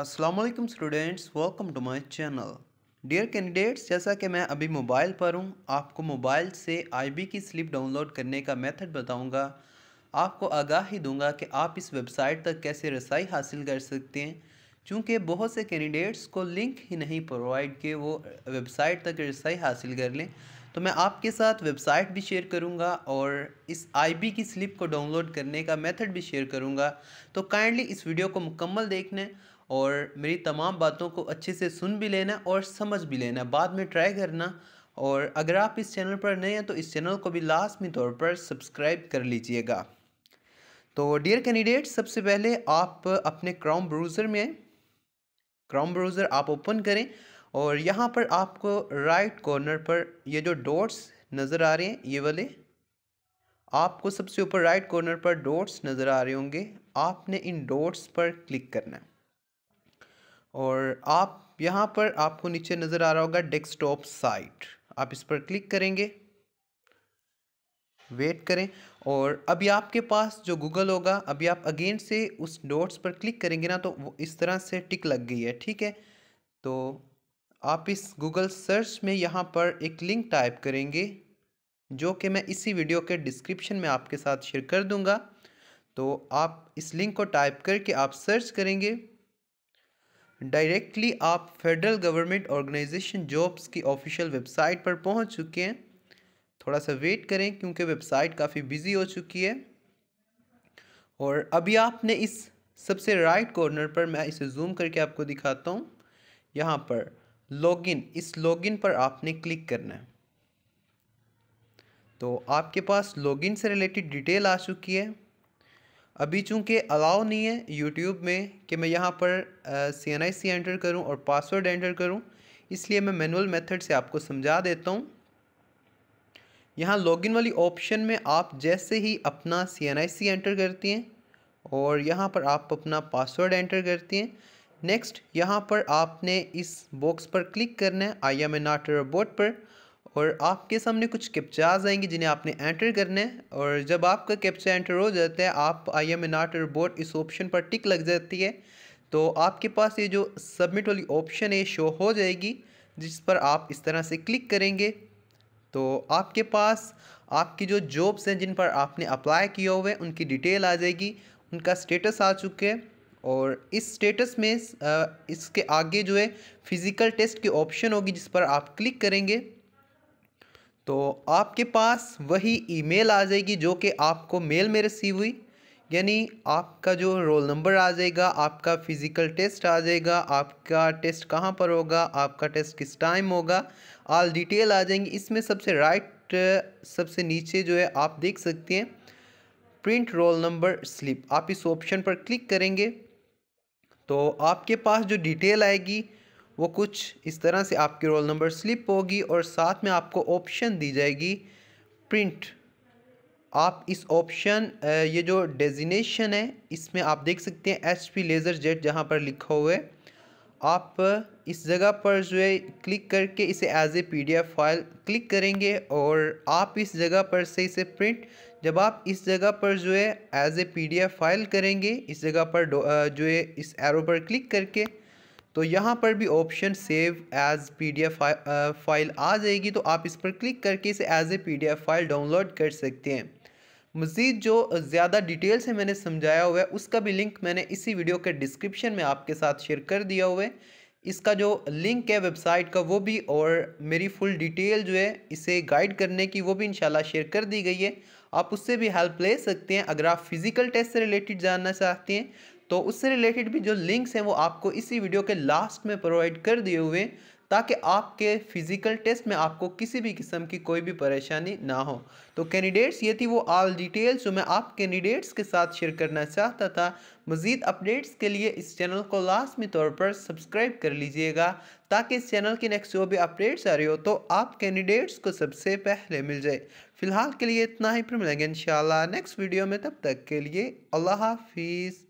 Aslam students welcome to my channel dear candidates जैसा कि मैं अभी मोबाइल पर हूँ आपको मोबाइल से आईबी की स्लिप डाउनलोड करने का मेथड बताऊँगा आपको आगाही दूंगा कि आप इस वेबसाइट तक कैसे रसाई हासिल कर सकते हैं चूँकि बहुत से कैंडिडेट्स को लिंक ही नहीं प्रोवाइड किए वो वेबसाइट तक रसाई हासिल कर लें तो मैं आपके साथ वेबसाइट भी शेयर करूंगा और इस आईबी की स्लिप को डाउनलोड करने का मेथड भी शेयर करूंगा तो काइंडली इस वीडियो को मुकम्मल देखने और मेरी तमाम बातों को अच्छे से सुन भी लेना और समझ भी लेना बाद में ट्राई करना और अगर आप इस चैनल पर नए हैं तो इस चैनल को भी लाजमी तौर पर सब्सक्राइब कर लीजिएगा तो डियर कैंडिडेट सबसे पहले आप अपने क्राउम ब्राउज़र में आए क्राउम ब्राउज़र आप ओपन करें और यहाँ पर आपको राइट कॉर्नर पर ये जो डॉट्स नज़र आ रहे हैं ये वाले आपको सबसे ऊपर राइट कॉर्नर पर डॉट्स नज़र आ रहे होंगे आपने इन डॉट्स पर क्लिक करना है और आप यहाँ पर आपको नीचे नज़र आ रहा होगा डेस्कटॉप साइट आप इस पर क्लिक करेंगे वेट करें और अभी आपके पास जो गूगल होगा अभी आप अगेन से उस डॉट्स पर क्लिक करेंगे ना तो वो इस तरह से टिक लग गई है ठीक है तो आप इस गूगल सर्च में यहाँ पर एक लिंक टाइप करेंगे जो कि मैं इसी वीडियो के डिस्क्रिप्शन में आपके साथ शेयर कर दूँगा तो आप इस लिंक को टाइप करके आप सर्च करेंगे डायरेक्टली आप फेडरल गवर्नमेंट ऑर्गेनाइजेशन जॉब्स की ऑफिशियल वेबसाइट पर पहुंच चुके हैं थोड़ा सा वेट करें क्योंकि वेबसाइट काफ़ी बिजी हो चुकी है और अभी आपने इस सबसे राइट कॉर्नर पर मैं इसे जूम करके आपको दिखाता हूँ यहाँ पर लॉगिन इस लॉगिन पर आपने क्लिक करना है तो आपके पास लॉगिन से रिलेटेड डिटेल आ चुकी है अभी चूँकि अलाउ नहीं है यूट्यूब में कि मैं यहाँ पर सी एन आई सी एंटर करूँ और पासवर्ड एंटर करूँ इसलिए मैं मैनुअल मेथड से आपको समझा देता हूँ यहाँ लॉगिन वाली ऑप्शन में आप जैसे ही अपना सी एन आई सी एंटर करती हैं और यहाँ पर आप अपना पासवर्ड एंटर करती हैं नेक्स्ट यहाँ पर आपने इस बॉक्स पर क्लिक करना है I am a not robot पर और आपके सामने कुछ कैप्चाज आएंगे जिन्हें आपने एंटर करना है और जब आपका कैप्चा एंटर हो जाता है आप I am a not robot इस ऑप्शन पर टिक लग जाती है तो आपके पास ये जो सबमिट वाली ऑप्शन है शो हो जाएगी जिस पर आप इस तरह से क्लिक करेंगे तो आपके पास आपकी जो जॉब्स हैं जिन पर आपने अप्लाई किया हुआ है उनकी डिटेल आ जाएगी उनका स्टेटस आ चुके हैं और इस स्टेटस में इसके आगे जो है फ़िज़िकल टेस्ट की ऑप्शन होगी जिस पर आप क्लिक करेंगे तो आपके पास वही ईमेल आ जाएगी जो कि आपको मेल में रिसीव हुई यानी आपका जो रोल नंबर आ जाएगा आपका फ़िज़िकल टेस्ट आ जाएगा आपका टेस्ट कहाँ पर होगा आपका टेस्ट किस टाइम होगा आल डिटेल आ जाएंगी इसमें सबसे राइट सबसे नीचे जो है आप देख सकते हैं प्रिंट रोल नंबर स्लिप आप इस ऑप्शन पर क्लिक करेंगे तो आपके पास जो डिटेल आएगी वो कुछ इस तरह से आपकी रोल नंबर स्लिप होगी और साथ में आपको ऑप्शन दी जाएगी प्रिंट आप इस ऑप्शन ये जो डेजिनेशन है इसमें आप देख सकते हैं एच पी लेज़र जेट जहाँ पर लिखा हुआ है आप इस जगह पर जो है क्लिक करके इसे as a P file click करेंगे और आप इस जगह पर से इसे प्रिंट जब आप इस जगह पर जो है एज ए पी फाइल करेंगे इस जगह पर जो है इस एरो पर क्लिक करके तो यहाँ पर भी option save as P D F file आ जाएगी तो आप इस पर क्लिक करके इसे as a P D F file download कर सकते हैं मज़ीद जो ज़्यादा डिटेल से मैंने समझाया हुआ है उसका भी लिंक मैंने इसी वीडियो के डिस्क्रिप्शन में आपके साथ शेयर कर दिया हुआ है इसका जो लिंक है वेबसाइट का वो भी और मेरी फुल डिटेल जो है इसे गाइड करने की वो भी इन शेयर कर दी गई है आप उससे भी हेल्प ले सकते हैं अगर आप फ़िज़िकल टेस्ट से रिलेटेड जानना चाहते हैं तो उससे रिलेटेड भी जो लिंक्स हैं वो आपको इसी वीडियो के लास्ट में प्रोवाइड कर दिए हुए ताकि आपके फिज़िकल टेस्ट में आपको किसी भी किस्म की कोई भी परेशानी ना हो तो कैंडिडेट्स ये थी वो ऑल डिटेल्स जो मैं आप कैंडिडेट्स के साथ शेयर करना चाहता था मज़ीद अपडेट्स के लिए इस चैनल को लाजमी तौर पर सब्सक्राइब कर लीजिएगा ताकि इस चैनल की नेक्स्ट जो भी अपडेट्स आ रही हो तो आप कैंडिडेट्स को सबसे पहले मिल जाए फ़िलहाल के लिए इतना ही फिर मिलेंगे इन नेक्स्ट वीडियो में तब तक के लिए अल्लाह हाफिज़